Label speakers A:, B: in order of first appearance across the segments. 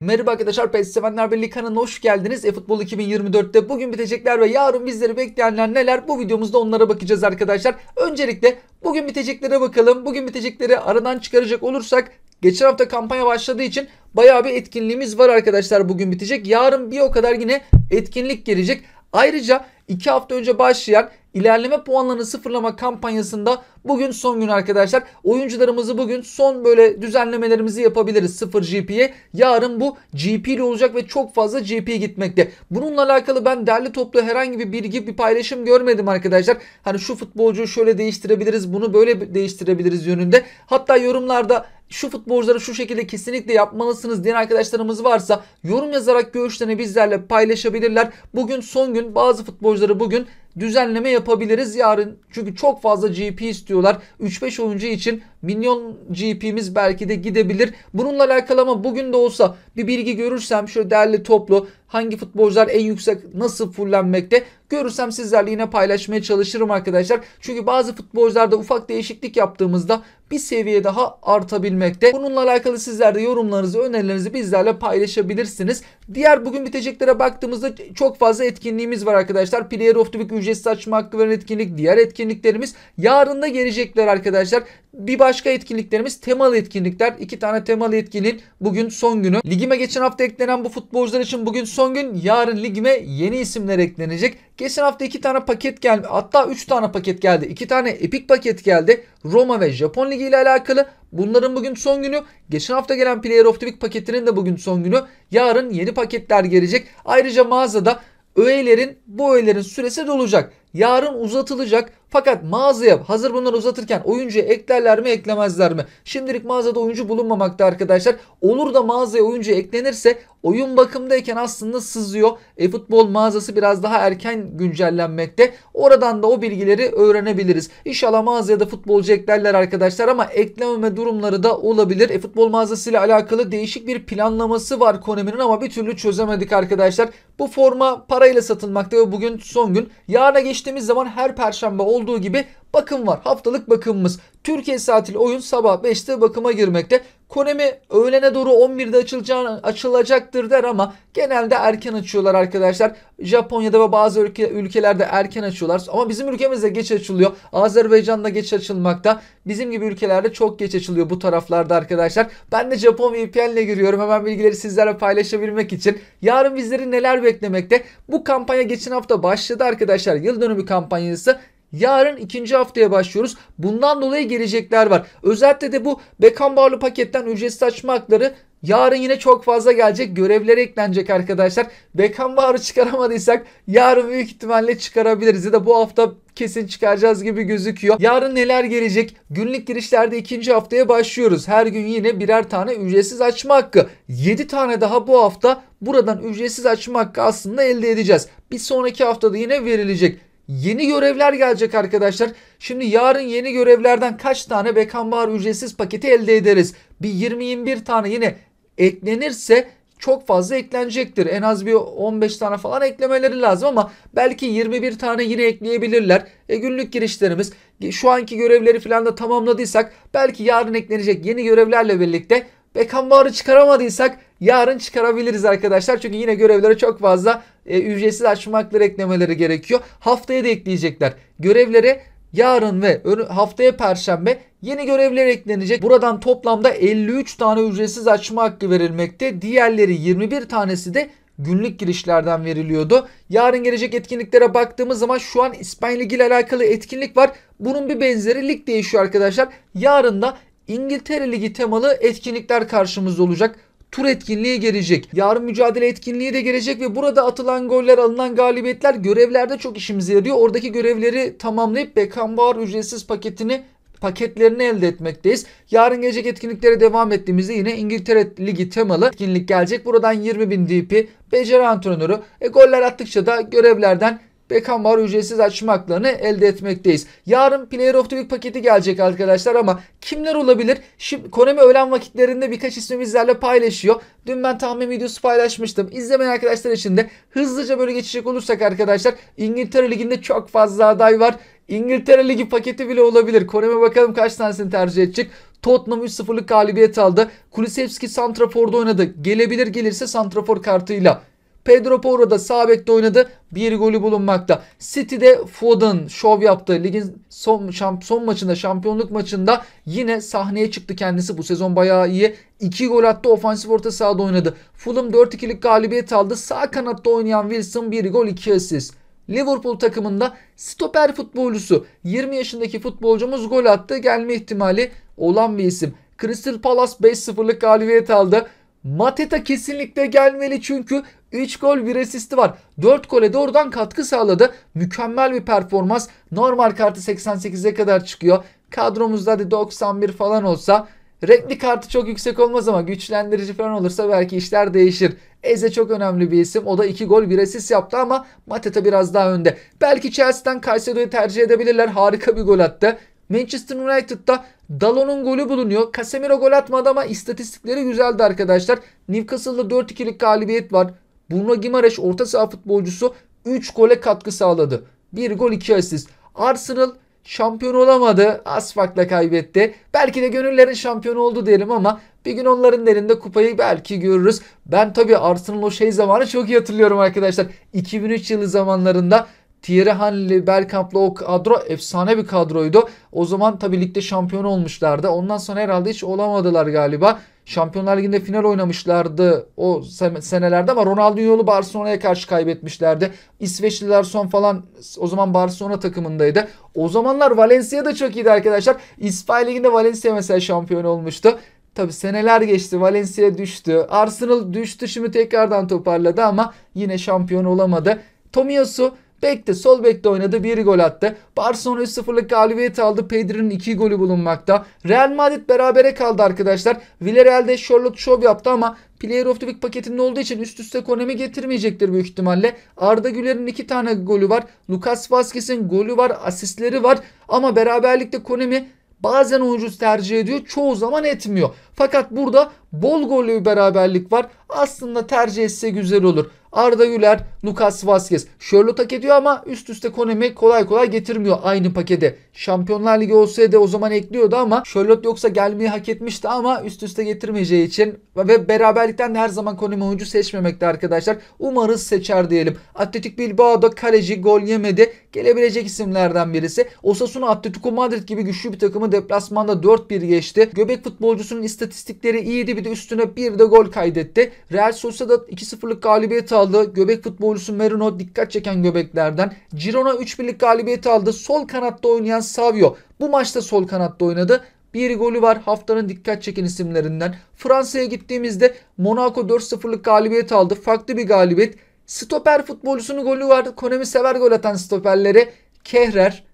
A: Merhaba arkadaşlar PES Sevenler Birliği kanalına hoş geldiniz. E-Futbol 2024'te bugün bitecekler ve yarın bizleri bekleyenler neler? Bu videomuzda onlara bakacağız arkadaşlar. Öncelikle bugün biteceklere bakalım. Bugün bitecekleri aradan çıkaracak olursak geçen hafta kampanya başladığı için bayağı bir etkinliğimiz var arkadaşlar bugün bitecek. Yarın bir o kadar yine etkinlik gelecek. Ayrıca 2 hafta önce başlayan ilerleme puanlarını sıfırlama kampanyasında bugün son gün arkadaşlar. Oyuncularımızı bugün son böyle düzenlemelerimizi yapabiliriz 0 GP'ye. Yarın bu GP ile olacak ve çok fazla GP gitmekte. Bununla alakalı ben derli toplu herhangi bir bilgi bir paylaşım görmedim arkadaşlar. Hani şu futbolcuyu şöyle değiştirebiliriz bunu böyle değiştirebiliriz yönünde. Hatta yorumlarda şu futbolcuları şu şekilde kesinlikle yapmalısınız diyen arkadaşlarımız varsa yorum yazarak görüşlerini bizlerle paylaşabilirler. Bugün son gün bazı futbolcuları bugün düzenleme yapabiliriz yarın. Çünkü çok fazla GP istiyorlar. 3-5 oyuncu için milyon GP'miz belki de gidebilir. Bununla alakalı ama bugün de olsa bir bilgi görürsem şöyle değerli toplu hangi futbolcular en yüksek nasıl fullenmekte görürsem sizlerle yine paylaşmaya çalışırım arkadaşlar. Çünkü bazı futbolcularda ufak değişiklik yaptığımızda bir seviye daha artabilmekte. Bununla alakalı sizler de yorumlarınızı, önerilerinizi bizlerle paylaşabilirsiniz. Diğer bugün biteceklere baktığımızda çok fazla etkinliğimiz var arkadaşlar. Player of the Week ücretsiz açma hakkı veren etkinlik, diğer etkinliklerimiz yarın da gelecekler arkadaşlar. Bir başka etkinliklerimiz temalı etkinlikler. İki tane temalı etkinliğin bugün son günü. Ligime geçen hafta eklenen bu futbolcular için bugün son gün. Yarın ligime yeni isimler eklenecek. Geçen hafta iki tane paket geldi. Hatta üç tane paket geldi. İki tane epik paket geldi. Roma ve Japon Ligi ile alakalı. Bunların bugün son günü. Geçen hafta gelen Player of the Week paketinin de bugün son günü. Yarın yeni paketler gelecek. Ayrıca mağazada Öğelerin bu öğelerin süresi dolacak. Yarın uzatılacak. Fakat mağazaya hazır bunları uzatırken oyuncuya eklerler mi eklemezler mi? Şimdilik mağazada oyuncu bulunmamakta arkadaşlar. Olur da mağazaya oyuncu eklenirse oyun bakımdayken aslında sızıyor. E, futbol mağazası biraz daha erken güncellenmekte. Oradan da o bilgileri öğrenebiliriz. İnşallah mağazaya da futbolcu eklerler arkadaşlar ama eklememe durumları da olabilir. E, futbol mağazası ile alakalı değişik bir planlaması var Konami'nin ama bir türlü çözemedik arkadaşlar. Bu forma parayla satılmakta ve bugün son gün. Yarına geçtiğimiz zaman her perşembe oldu olduğu gibi bakım var. Haftalık bakımımız. Türkiye saatiyle oyun sabah 5'te bakıma girmekte. Konemi öğlene doğru 11'de açılacağını, açılacaktır der ama genelde erken açıyorlar arkadaşlar. Japonya'da ve bazı ülke, ülkelerde erken açıyorlar. Ama bizim ülkemizde geç açılıyor. Azerbaycan'da geç açılmakta. Bizim gibi ülkelerde çok geç açılıyor bu taraflarda arkadaşlar. Ben de Japon VPN ile giriyorum. Hemen bilgileri sizlerle paylaşabilmek için. Yarın bizleri neler beklemekte? Bu kampanya geçen hafta başladı arkadaşlar. Yıl dönümü kampanyası. Yarın ikinci haftaya başlıyoruz. Bundan dolayı gelecekler var. Özellikle de bu Beckenbauer'lu paketten ücretsiz açma hakları yarın yine çok fazla gelecek. Görevlere eklenecek arkadaşlar. Beckenbauer'ı çıkaramadıysak yarın büyük ihtimalle çıkarabiliriz. Ya da bu hafta kesin çıkaracağız gibi gözüküyor. Yarın neler gelecek? Günlük girişlerde ikinci haftaya başlıyoruz. Her gün yine birer tane ücretsiz açma hakkı. 7 tane daha bu hafta buradan ücretsiz açma hakkı aslında elde edeceğiz. Bir sonraki haftada yine verilecek. Yeni görevler gelecek arkadaşlar. Şimdi yarın yeni görevlerden kaç tane Bekambar ücretsiz paketi elde ederiz? Bir 20-21 tane yine eklenirse çok fazla eklenecektir. En az bir 15 tane falan eklemeleri lazım ama belki 21 tane yine ekleyebilirler. E günlük girişlerimiz şu anki görevleri falan da tamamladıysak belki yarın eklenecek yeni görevlerle birlikte Beckham Bağır'ı çıkaramadıysak yarın çıkarabiliriz arkadaşlar. Çünkü yine görevlere çok fazla e, ücretsiz açma hakları eklemeleri gerekiyor. Haftaya da ekleyecekler. Görevlere yarın ve haftaya perşembe yeni görevler eklenecek. Buradan toplamda 53 tane ücretsiz açma hakkı verilmekte. Diğerleri 21 tanesi de günlük girişlerden veriliyordu. Yarın gelecek etkinliklere baktığımız zaman şu an İspanya Ligi ile alakalı etkinlik var. Bunun bir benzeri lig değişiyor arkadaşlar. Yarın da İngiltere Ligi temalı etkinlikler karşımızda olacak tur etkinliği gelecek. Yarın mücadele etkinliği de gelecek ve burada atılan goller, alınan galibiyetler görevlerde çok işimize yarıyor. Oradaki görevleri tamamlayıp Beckham Bağır ücretsiz paketini paketlerini elde etmekteyiz. Yarın gelecek etkinliklere devam ettiğimizde yine İngiltere Ligi temalı etkinlik gelecek. Buradan 20.000 DP beceri antrenörü. E, goller attıkça da görevlerden Beckham var ücretsiz açmaklarını elde etmekteyiz. Yarın Player of the Week paketi gelecek arkadaşlar ama kimler olabilir? Şimdi Konami öğlen vakitlerinde birkaç ismi bizlerle paylaşıyor. Dün ben tahmin videosu paylaşmıştım. İzlemeyen arkadaşlar için de hızlıca böyle geçecek olursak arkadaşlar İngiltere Ligi'nde çok fazla aday var. İngiltere Ligi paketi bile olabilir. Konami bakalım kaç tanesini tercih edecek. Tottenham 3-0'lık galibiyet aldı. Kulisevski Santrafor'da oynadı. Gelebilir gelirse Santrafor kartıyla Pedro Porro da sağ bekte oynadı. Bir golü bulunmakta. City'de Foden şov yaptı. Ligin son, şamp, son maçında şampiyonluk maçında yine sahneye çıktı kendisi. Bu sezon bayağı iyi. 2 gol attı. Ofansif orta sahada oynadı. Fulham 4-2'lik galibiyet aldı. Sağ kanatta oynayan Wilson 1 gol 2 asist. Liverpool takımında stoper futbolcusu 20 yaşındaki futbolcumuz gol attı. Gelme ihtimali olan bir isim. Crystal Palace 5-0'lık galibiyet aldı. Mateta kesinlikle gelmeli çünkü 3 gol 1 asisti var. 4 gole doğrudan katkı sağladı. Mükemmel bir performans. Normal kartı 88'e kadar çıkıyor. Kadromuzda hadi 91 falan olsa Renkli kartı çok yüksek olmaz ama güçlendirici falan olursa belki işler değişir. Eze çok önemli bir isim. O da 2 gol 1 asist yaptı ama Mateta biraz daha önde. Belki Chelsea'den Caicedo'yu tercih edebilirler. Harika bir gol attı. Manchester United'da Dalon'un golü bulunuyor. Casemiro gol atmadı ama istatistikleri güzeldi arkadaşlar. Newcastle'da 4-2'lik galibiyet var. Bruno Gimareş orta saha futbolcusu 3 gole katkı sağladı. 1 gol 2 asist. Arsenal şampiyon olamadı. Asfak'la kaybetti. Belki de gönüllerin şampiyonu oldu diyelim ama bir gün onların elinde kupayı belki görürüz. Ben tabii Arsenal o şey zamanı çok iyi hatırlıyorum arkadaşlar. 2003 yılı zamanlarında Thierry Henry, Bergkamp'la o kadro efsane bir kadroydu. O zaman tabii ligde şampiyon olmuşlardı. Ondan sonra herhalde hiç olamadılar galiba. Şampiyonlar Ligi'nde final oynamışlardı o senelerde ama Ronaldo yolu Barcelona'ya karşı kaybetmişlerdi. İsveçliler son falan o zaman Barcelona takımındaydı. O zamanlar Valencia da çok iyiydi arkadaşlar. İspanya Ligi'nde Valencia mesela şampiyon olmuştu. Tabi seneler geçti. Valencia düştü. Arsenal düştü şimdi tekrardan toparladı ama yine şampiyon olamadı. Tomiyasu Bekte sol bekte oynadı. Bir gol attı. Barcelona 3-0'lık galibiyet aldı. Pedri'nin 2 golü bulunmakta. Real Madrid berabere kaldı arkadaşlar. Villarreal'de Charlotte şov yaptı ama Player of the Week paketinde olduğu için üst üste Konemi getirmeyecektir büyük ihtimalle. Arda Güler'in iki tane golü var. Lucas Vazquez'in golü var. Asistleri var. Ama beraberlikte Konemi bazen oyuncu tercih ediyor. Çoğu zaman etmiyor. Fakat burada bol gollü bir beraberlik var. Aslında tercih etse güzel olur. Arda Güler, Lucas Vazquez. Charlotte hak ediyor ama üst üste Konemi kolay kolay getirmiyor aynı pakete. Şampiyonlar Ligi olsaydı o zaman ekliyordu ama Charlotte yoksa gelmeyi hak etmişti ama üst üste getirmeyeceği için ve beraberlikten de her zaman Konemi oyuncu seçmemekte arkadaşlar. Umarız seçer diyelim. Atletik Bilbao'da kaleci gol yemedi. Gelebilecek isimlerden birisi. Osasuna Atletico Madrid gibi güçlü bir takımı deplasmanda 4-1 geçti. Göbek futbolcusunun istatistikleri istatistikleri iyiydi. Bir de üstüne bir de gol kaydetti. Real Sociedad 2-0'lık galibiyet aldı. Göbek futbolcusu Merino dikkat çeken göbeklerden. Girona 3-1'lik galibiyet aldı. Sol kanatta oynayan Savio bu maçta sol kanatta oynadı. Bir golü var haftanın dikkat çeken isimlerinden. Fransa'ya gittiğimizde Monaco 4-0'lık galibiyet aldı. Farklı bir galibiyet. Stoper futbolcusunun golü var Konemi sever gol atan stoperleri. Kehrer,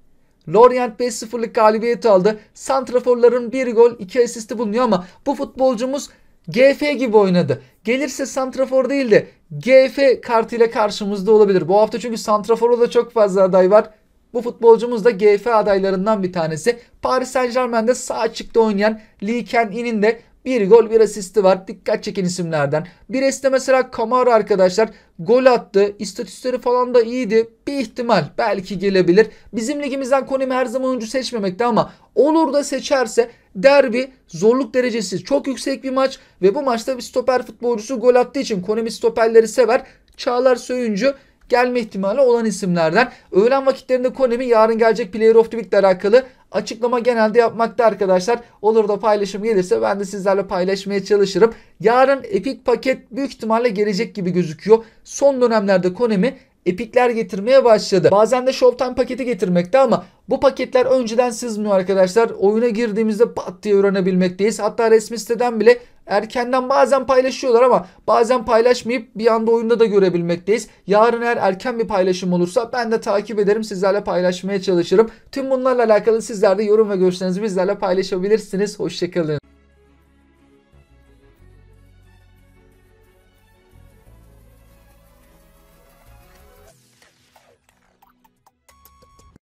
A: Lorient 5-0'lık galibiyeti aldı. Santraforların bir gol iki asisti bulunuyor ama bu futbolcumuz GF gibi oynadı. Gelirse Santrafor değil de GF kartıyla karşımızda olabilir. Bu hafta çünkü Santrafor'a da çok fazla aday var. Bu futbolcumuz da GF adaylarından bir tanesi. Paris Saint Germain'de sağ çıktı oynayan Lee Ken In'in de bir gol bir asisti var. Dikkat çeken isimlerden. Bires'te mesela Kamara arkadaşlar gol attı. İstatüsleri falan da iyiydi. Bir ihtimal belki gelebilir. Bizim ligimizden Konemi her zaman oyuncu seçmemekte ama olur da seçerse derbi zorluk derecesi çok yüksek bir maç ve bu maçta bir stoper futbolcusu gol attığı için Konemi stoperleri sever. Çağlar Söyüncü gelme ihtimali olan isimlerden. Öğlen vakitlerinde Konemi yarın gelecek Player of the Week ile alakalı açıklama genelde yapmakta arkadaşlar. Olur da paylaşım gelirse ben de sizlerle paylaşmaya çalışırım. Yarın Epic paket büyük ihtimalle gelecek gibi gözüküyor. Son dönemlerde konemi epikler getirmeye başladı. Bazen de Showtime paketi getirmekte ama bu paketler önceden sızmıyor arkadaşlar. Oyuna girdiğimizde pat diye öğrenebilmekteyiz. Hatta resmi siteden bile erkenden bazen paylaşıyorlar ama bazen paylaşmayıp bir anda oyunda da görebilmekteyiz. Yarın eğer erken bir paylaşım olursa ben de takip ederim sizlerle paylaşmaya çalışırım. Tüm bunlarla alakalı sizler de yorum ve görüşlerinizi bizlerle paylaşabilirsiniz. Hoşçakalın.